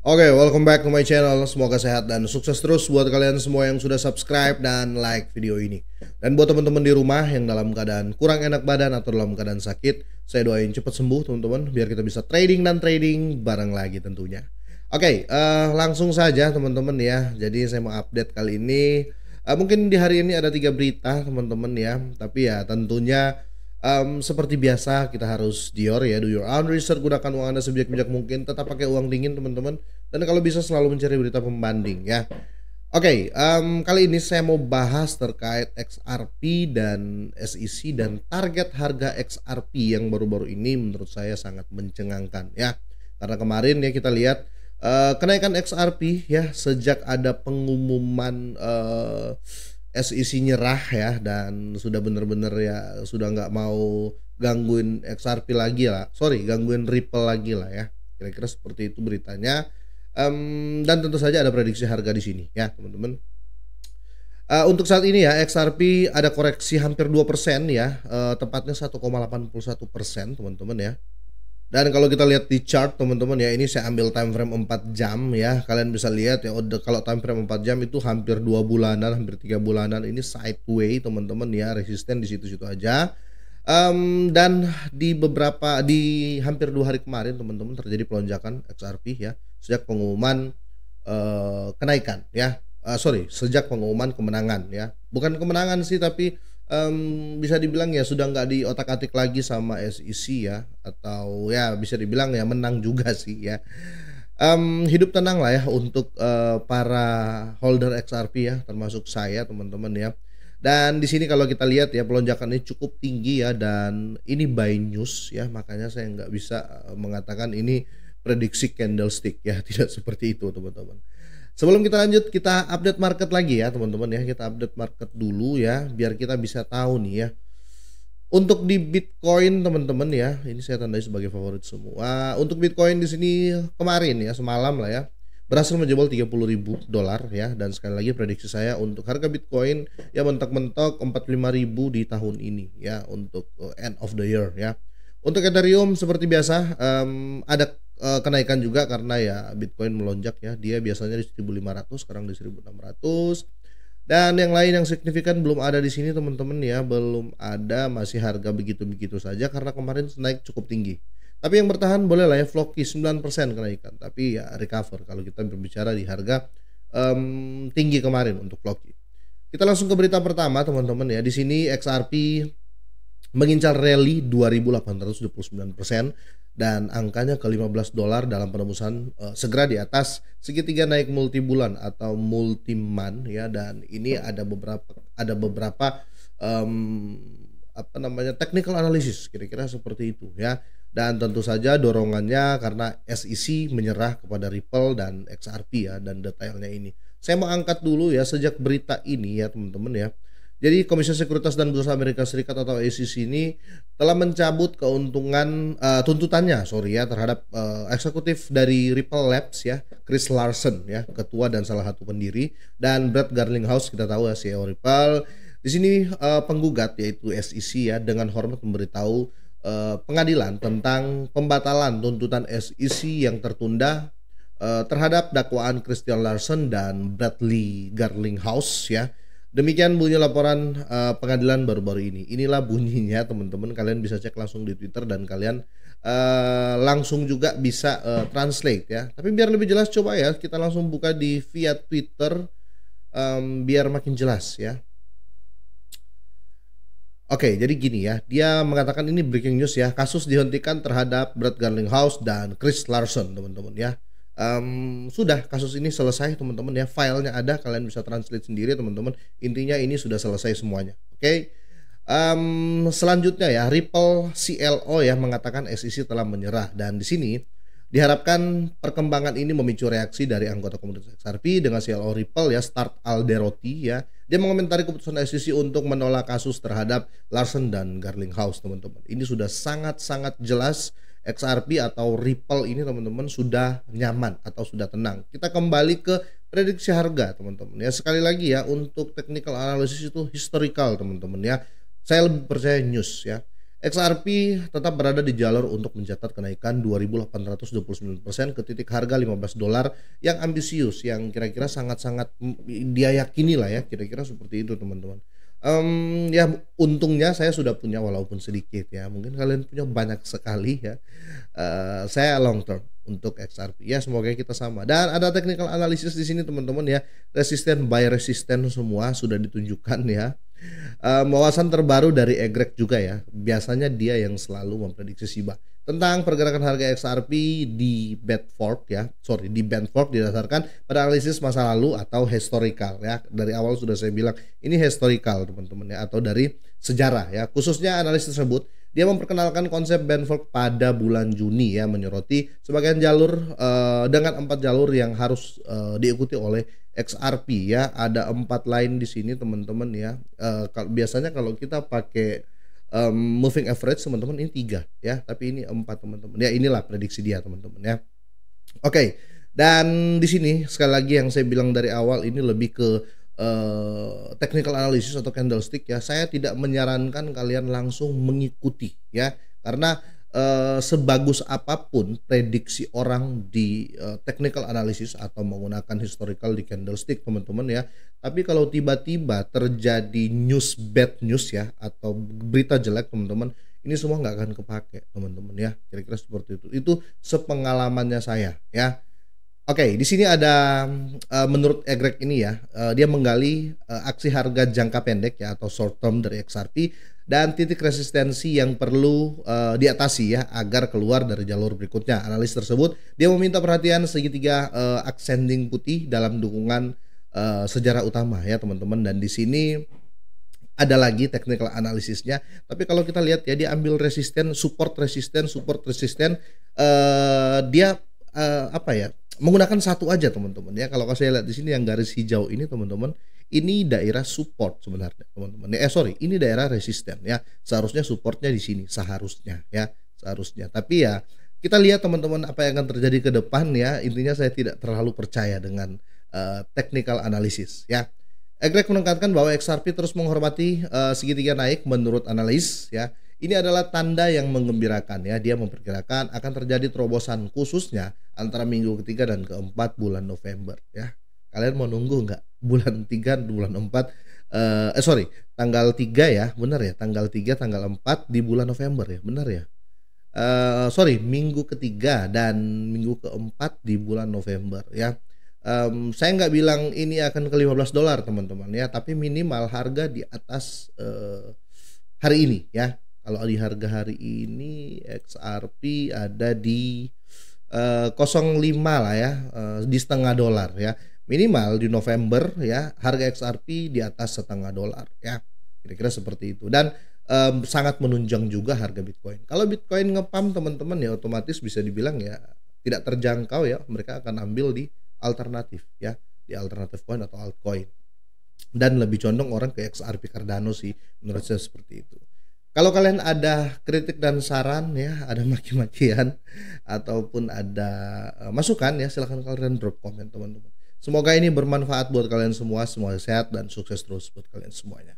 Oke, okay, welcome back to my channel. Semoga sehat dan sukses terus buat kalian semua yang sudah subscribe dan like video ini. Dan buat teman-teman di rumah yang dalam keadaan kurang enak badan atau dalam keadaan sakit, saya doain cepat sembuh teman-teman biar kita bisa trading dan trading bareng lagi tentunya. Oke, okay, uh, eh, langsung saja teman-teman ya. Jadi saya mau update kali ini. Uh, mungkin di hari ini ada tiga berita teman-teman ya, tapi ya tentunya Um, seperti biasa kita harus Dior ya, do your own research, gunakan uang Anda sebijak-bijak mungkin, tetap pakai uang dingin teman-teman, dan kalau bisa selalu mencari berita pembanding ya. Oke, okay, um, kali ini saya mau bahas terkait XRP dan SEC dan target harga XRP yang baru-baru ini menurut saya sangat mencengangkan ya. Karena kemarin ya kita lihat uh, kenaikan XRP ya sejak ada pengumuman uh, SEC nyerah ya dan sudah bener-bener ya sudah nggak mau gangguin XRP lagi lah sorry gangguin Ripple lagi lah ya kira-kira seperti itu beritanya um, dan tentu saja ada prediksi harga di sini ya teman-teman uh, untuk saat ini ya XRP ada koreksi hampir 2% ya uh, tepatnya 1,81% teman-teman ya dan kalau kita lihat di chart teman-teman ya ini saya ambil time frame 4 jam ya. Kalian bisa lihat ya kalau time frame 4 jam itu hampir 2 bulanan, hampir 3 bulanan ini sideways teman-teman ya, resisten di situ-situ aja. Um, dan di beberapa di hampir dua hari kemarin teman-teman terjadi pelonjakan XRP ya sejak pengumuman uh, kenaikan ya. Uh, sorry, sejak pengumuman kemenangan ya. Bukan kemenangan sih tapi um, bisa dibilang ya sudah nggak di otak atik lagi sama SEC ya atau ya bisa dibilang ya menang juga sih ya um, hidup tenang lah ya untuk uh, para holder XRP ya termasuk saya teman-teman ya dan di sini kalau kita lihat ya pelonjakan ini cukup tinggi ya dan ini buy news ya makanya saya nggak bisa eh, mengatakan ini prediksi candlestick ya tidak seperti itu teman-teman Sebelum kita lanjut, kita update market lagi ya teman-teman ya. Kita update market dulu ya, biar kita bisa tahu nih ya. Untuk di Bitcoin teman-teman ya, ini saya tandai sebagai favorit semua. Untuk Bitcoin di sini kemarin ya, semalam lah ya, berhasil menjebol 30 ribu dolar ya. Dan sekali lagi prediksi saya untuk harga Bitcoin ya mentok-mentok 45 ribu di tahun ini ya untuk eh, end of the year ya. Untuk Ethereum seperti biasa um, ada Eh, kenaikan juga karena ya Bitcoin melonjak ya. Dia biasanya di 1500, sekarang di 1600. Dan yang lain yang signifikan belum ada di sini teman-teman ya, belum ada masih harga begitu-begitu saja karena kemarin naik cukup tinggi. Tapi yang bertahan boleh lah ya Floki 9% kenaikan, tapi ya recover kalau kita berbicara di harga um, tinggi kemarin untuk Floki. Kita langsung ke berita pertama teman-teman ya. Di sini XRP mengincar rally 2.829 persen dan angkanya ke 15 dolar dalam penembusan uh, eh, segera di atas segitiga naik multi bulan atau multi man ya dan ini ada beberapa ada beberapa um, apa namanya technical analysis kira-kira seperti itu ya dan tentu saja dorongannya karena SEC menyerah kepada Ripple dan XRP ya dan detailnya ini saya mau angkat dulu ya sejak berita ini ya teman-teman ya jadi Komisi Sekuritas dan Bursa Amerika Serikat atau SEC ini telah mencabut keuntungan uh, tuntutannya, sorry ya, terhadap uh, eksekutif dari Ripple Labs ya, Chris Larson ya, ketua dan salah satu pendiri, dan Brad Garlinghouse kita tahu ya CEO Ripple. Di sini uh, penggugat yaitu SEC ya dengan hormat memberitahu uh, pengadilan tentang pembatalan tuntutan SEC yang tertunda uh, terhadap dakwaan Christian Larson dan Bradley Garlinghouse ya Demikian bunyi laporan uh, pengadilan baru-baru ini. Inilah bunyinya teman-teman. Kalian bisa cek langsung di Twitter dan kalian uh, langsung juga bisa uh, translate ya. Tapi biar lebih jelas coba ya kita langsung buka di via Twitter um, biar makin jelas ya. Oke, jadi gini ya. Dia mengatakan ini breaking news ya. Kasus dihentikan terhadap Brad Garlinghouse dan Chris Larson, teman-teman ya um, sudah kasus ini selesai teman-teman ya filenya ada kalian bisa translate sendiri teman-teman intinya ini sudah selesai semuanya oke okay? um, selanjutnya ya Ripple CLO ya mengatakan SEC telah menyerah dan di sini diharapkan perkembangan ini memicu reaksi dari anggota komunitas XRP dengan CLO Ripple ya Start Alderoti ya dia mengomentari keputusan SEC untuk menolak kasus terhadap Larsen dan Garlinghouse teman-teman ini sudah sangat-sangat jelas XRP atau Ripple ini teman-teman sudah nyaman atau sudah tenang. Kita kembali ke prediksi harga teman-teman ya. Sekali lagi ya untuk technical analysis itu historical teman-teman ya. Saya lebih percaya news ya. XRP tetap berada di jalur untuk mencatat kenaikan 2.829% ke titik harga 15 dolar yang ambisius yang kira-kira sangat-sangat mm, dia yakini lah ya kira-kira seperti itu teman-teman um, ya untungnya saya sudah punya walaupun sedikit ya mungkin kalian punya banyak sekali ya uh, saya long term untuk XRP ya semoga kita sama dan ada technical analysis di sini teman-teman ya resisten by resisten semua sudah ditunjukkan ya um, wawasan terbaru dari Egrek juga ya biasanya dia yang selalu memprediksi Shiba tentang pergerakan harga XRP di Bedford ya, sorry di Bedford didasarkan pada analisis masa lalu atau historical ya. Dari awal sudah saya bilang ini historical teman-teman ya atau dari sejarah ya. Khususnya analisis tersebut dia memperkenalkan konsep Fork pada bulan Juni ya menyoroti sebagian jalur uh, dengan empat jalur yang harus uh, diikuti oleh XRP ya ada empat lain di sini teman-teman ya uh, biasanya kalau kita pakai um, moving average teman-teman ini tiga ya tapi ini empat teman-teman ya inilah prediksi dia teman-teman ya oke okay. dan di sini sekali lagi yang saya bilang dari awal ini lebih ke uh, technical analysis atau candlestick ya saya tidak menyarankan kalian langsung mengikuti ya karena Eh, sebagus apapun prediksi orang di uh, technical analysis atau menggunakan historical di candlestick teman-teman ya tapi kalau tiba-tiba terjadi news bad news ya atau berita jelek teman-teman ini semua nggak akan kepake teman-teman ya kira-kira seperti itu itu sepengalamannya saya ya Oke, okay, di sini ada uh, menurut Egrek ini ya, uh, dia menggali uh, aksi harga jangka pendek ya atau short term dari XRP dan titik resistensi yang perlu uh, diatasi ya agar keluar dari jalur berikutnya. Analis tersebut dia meminta perhatian segitiga uh, ascending putih dalam dukungan uh, sejarah utama ya teman-teman dan di sini ada lagi technical analisisnya. Tapi kalau kita lihat ya dia ambil resisten, support resisten, support resisten uh, dia uh, apa ya menggunakan satu aja teman-teman ya. Kalau saya lihat di sini yang garis hijau ini teman-teman ini daerah support sebenarnya teman-teman. Eh sorry, ini daerah resisten ya. Seharusnya supportnya di sini, seharusnya ya, seharusnya. Tapi ya kita lihat teman-teman apa yang akan terjadi ke depan ya. Intinya saya tidak terlalu percaya dengan uh, technical analysis ya. Egrek menekankan bahwa XRP terus menghormati uh, segitiga naik menurut analis ya. Ini adalah tanda yang mengembirakan ya. Dia memperkirakan akan terjadi terobosan khususnya antara minggu ketiga dan keempat bulan November ya. Kalian mau nunggu nggak? Bulan 3, bulan 4 eh, eh sorry, tanggal 3 ya, benar ya, tanggal 3, tanggal 4 di bulan November ya, benar ya. Uh, sorry minggu ketiga dan minggu keempat di bulan November ya um, saya nggak bilang ini akan ke 15 dolar teman-teman ya tapi minimal harga di atas uh, hari ini ya kalau di harga hari ini XRP ada di uh, 05 lah ya uh, di setengah dolar ya minimal di November ya harga XRP di atas setengah dolar ya kira-kira seperti itu dan um, sangat menunjang juga harga Bitcoin kalau Bitcoin ngepam teman-teman ya otomatis bisa dibilang ya tidak terjangkau ya mereka akan ambil di alternatif ya di alternatif coin atau altcoin dan lebih condong orang ke XRP Cardano sih menurut saya seperti itu kalau kalian ada kritik dan saran ya, ada maki-makian ataupun ada eh, masukan ya, silahkan kalian drop komen teman-teman. Semoga ini bermanfaat buat kalian semua, semoga sehat dan sukses terus buat kalian semuanya.